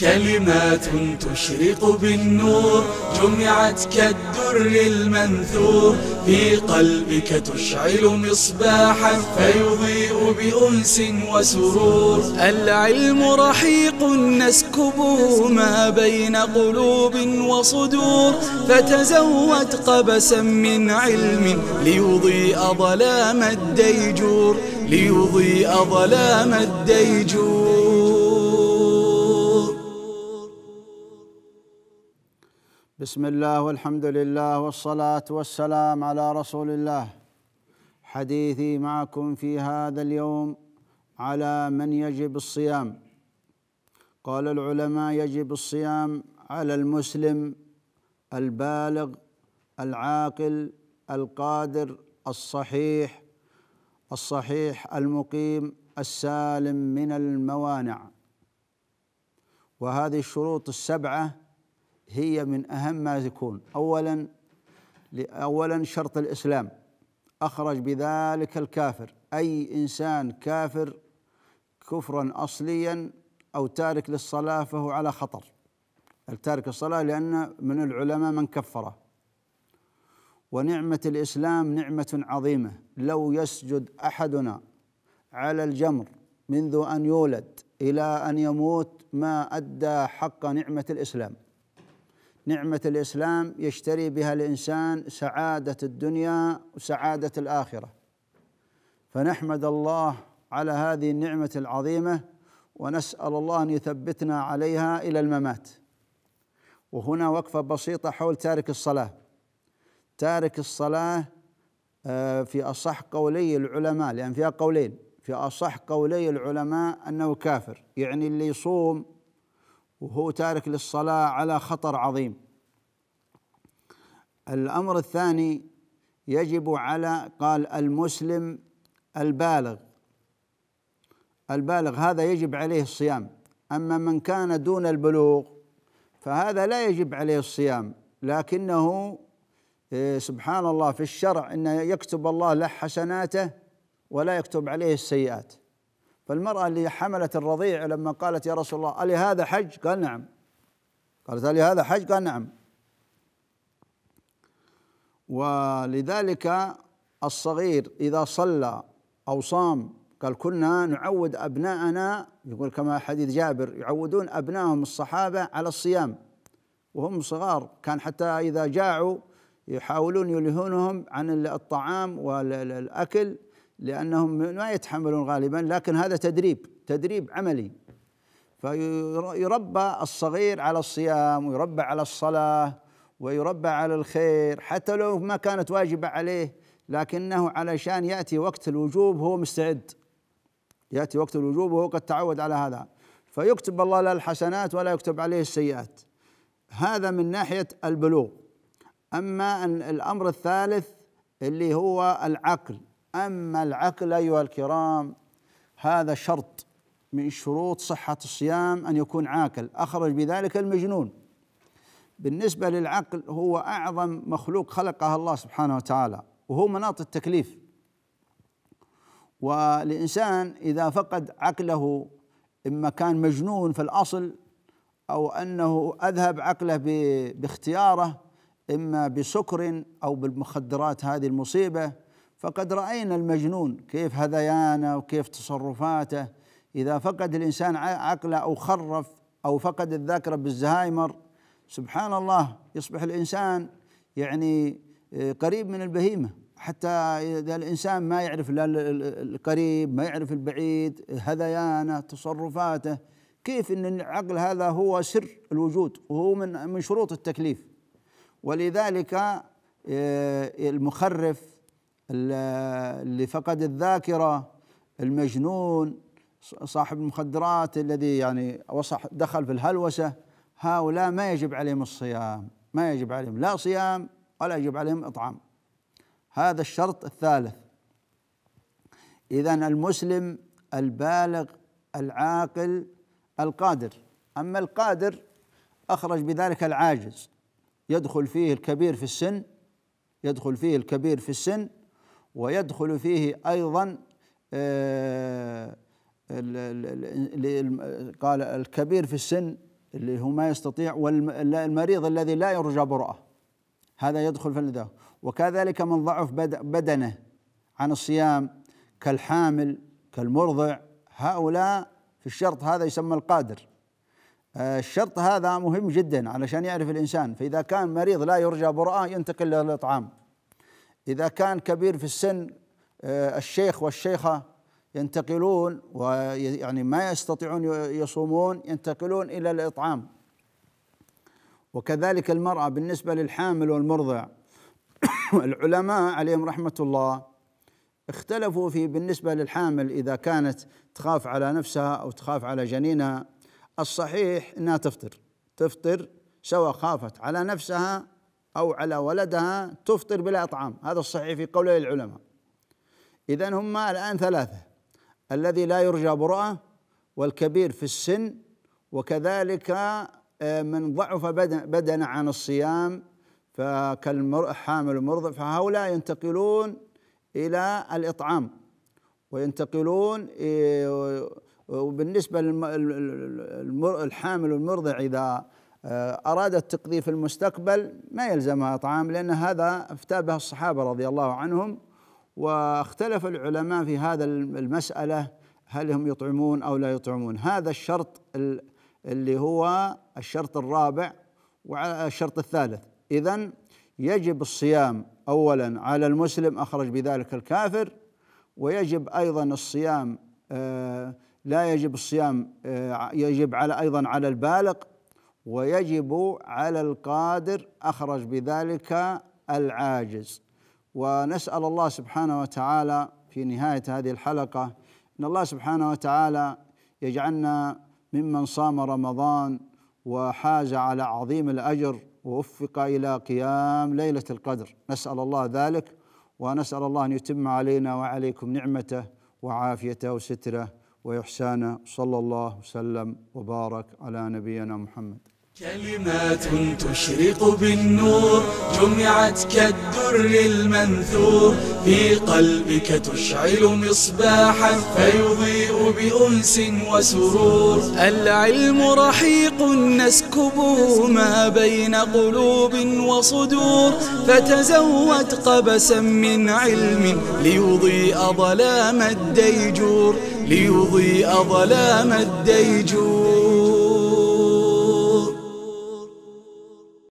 كلمات تشرق بالنور جمعت كالدر المنثور في قلبك تشعل مصباحا فيضيء بأنس وسرور العلم رحيق نسكبه ما بين قلوب وصدور فتزود قبسا من علم ليضيء ظلام الديجور ليضيء ظلام الديجور بسم الله والحمد لله والصلاة والسلام على رسول الله حديثي معكم في هذا اليوم على من يجب الصيام قال العلماء يجب الصيام على المسلم البالغ العاقل القادر الصحيح الصحيح المقيم السالم من الموانع وهذه الشروط السبعه هي من أهم ما يكون أولا أولا شرط الإسلام أخرج بذلك الكافر أي إنسان كافر كفرا أصليا أو تارك للصلاة فهو على خطر تارك الصلاة لأن من العلماء من كفره ونعمة الإسلام نعمة عظيمة لو يسجد أحدنا على الجمر منذ أن يولد إلى أن يموت ما أدى حق نعمة الإسلام نعمة الإسلام يشتري بها الإنسان سعادة الدنيا وسعادة الآخرة فنحمد الله على هذه النعمة العظيمة ونسأل الله أن يثبتنا عليها إلى الممات وهنا وقفة بسيطة حول تارك الصلاة تارك الصلاة آه، في أصح قولي العلماء لأن فيها قولين في أصح قولي العلماء أنه كافر يعني اللي يصوم وهو تارك للصلاة على خطر عظيم الأمر الثاني يجب على قال المسلم البالغ البالغ هذا يجب عليه الصيام أما من كان دون البلوغ فهذا لا يجب عليه الصيام لكنه آه، سبحان الله في الشرع أن يكتب الله له حسناته ولا يكتب عليه السيئات فالمرأة اللي حملت الرضيع لما قالت يا رسول الله ألي هذا حج؟ قال نعم قالت ألي هذا حج؟ قال نعم ولذلك الصغير إذا صلى أو صام قال كنا نعود أبناءنا يقول كما حديث جابر يعودون أبنائهم الصحابة على الصيام وهم صغار كان حتى إذا جاعوا يحاولون يلهونهم عن الطعام والأكل لأنهم ما يتحملون غالبا لكن هذا تدريب تدريب عملي فيربى الصغير على الصيام ويربى على الصلاة ويربى على الخير حتى لو ما كانت واجبة عليه لكنه علشان يأتي وقت الوجوب هو مستعد يأتي وقت الوجوب وهو قد تعود على هذا فيكتب الله له الحسنات ولا يكتب عليه السيئات هذا من ناحية البلوغ أما الأمر الثالث اللي هو العقل أما العقل أيها الكرام هذا شرط من شروط صحة الصيام أن يكون عاقل أخرج بذلك المجنون بالنسبة للعقل هو أعظم مخلوق خلقه الله سبحانه وتعالى وهو مناط التكليف والإنسان إذا فقد عقله إما كان مجنون في الأصل أو أنه أذهب عقله باختياره إما بسكر أو بالمخدرات هذه المصيبة فقد راينا المجنون كيف هذيانه وكيف تصرفاته اذا فقد الانسان عقله او خرف او فقد الذاكره بالزهايمر سبحان الله يصبح الانسان يعني آه، قريب من البهيمه حتى اذا الانسان ما يعرف لا القريب ما يعرف البعيد هذيانه تصرفاته كيف ان العقل هذا هو سر الوجود وهو من من شروط التكليف ولذلك آه، المخرف اللي فقد الذاكره المجنون صاحب المخدرات الذي يعني وصح دخل في الهلوسه هؤلاء ما يجب عليهم الصيام ما يجب عليهم لا صيام ولا يجب عليهم اطعام هذا الشرط الثالث اذا المسلم البالغ العاقل القادر اما القادر اخرج بذلك العاجز يدخل فيه الكبير في السن يدخل فيه الكبير في السن ويدخل فيه أيضا آه، قال الكبير في السن اللي هو ما يستطيع والمريض الذي لا يرجى برؤه هذا يدخل في ذا وكذلك من ضعف بدنه عن الصيام كالحامل كالمرضع هؤلاء في الشرط هذا يسمى القادر آه، الشرط هذا مهم جدا علشان يعرف الانسان فاذا كان مريض لا يرجى برؤه ينتقل للاطعام إذا كان كبير في السن آه، الشيخ والشيخة ينتقلون ويعني ما يستطيعون يصومون ينتقلون إلى الإطعام وكذلك المرأة بالنسبة للحامل والمرضع العلماء عليهم رحمة الله اختلفوا في بالنسبة للحامل إذا كانت تخاف على نفسها أو تخاف على جنينها الصحيح أنها تفطر تفطر سواء خافت على نفسها أو على ولدها تفطر بلا إطعام هذا الصحيح في قول العلماء إذا هم الآن ثلاثة الذي لا يرجى برؤة والكبير في السن وكذلك آه، من ضعف بدن عن الصيام فكالحامل المرضع فهؤلاء ينتقلون إلى الإطعام وينتقلون آه، وبالنسبة للحامل المرضع إذا آه، أرادت تقضي في المستقبل ما يلزمها طعام لأن هذا افتى به الصحابة رضي الله عنهم واختلف العلماء في هذا المسألة هل هم يطعمون أو لا يطعمون هذا الشرط اللي هو الشرط الرابع والشرط الثالث إذا يجب الصيام أولا على المسلم أخرج بذلك الكافر ويجب أيضا الصيام آه، لا يجب الصيام آه، يجب على أيضا على البالغ ويجب على القادر أخرج بذلك العاجز ونسأل الله سبحانه وتعالى في نهاية هذه الحلقة أن الله سبحانه وتعالى يجعلنا ممن صام رمضان وحاز على عظيم الأجر ووفق إلى قيام ليلة القدر نسأل الله ذلك ونسأل الله أن يتم علينا وعليكم نعمته وعافيته وستره وإحسانه صلى الله وسلم وبارك على نبينا محمد كلمات تشرق بالنور جمعت كالدر المنثور في قلبك تشعل مصباحا فيضيء بأنس وسرور العلم رحيق نسكبه ما بين قلوب وصدور فتزود قبسا من علم ليضيء ظلام الديجور ليضيء ظلام الديجور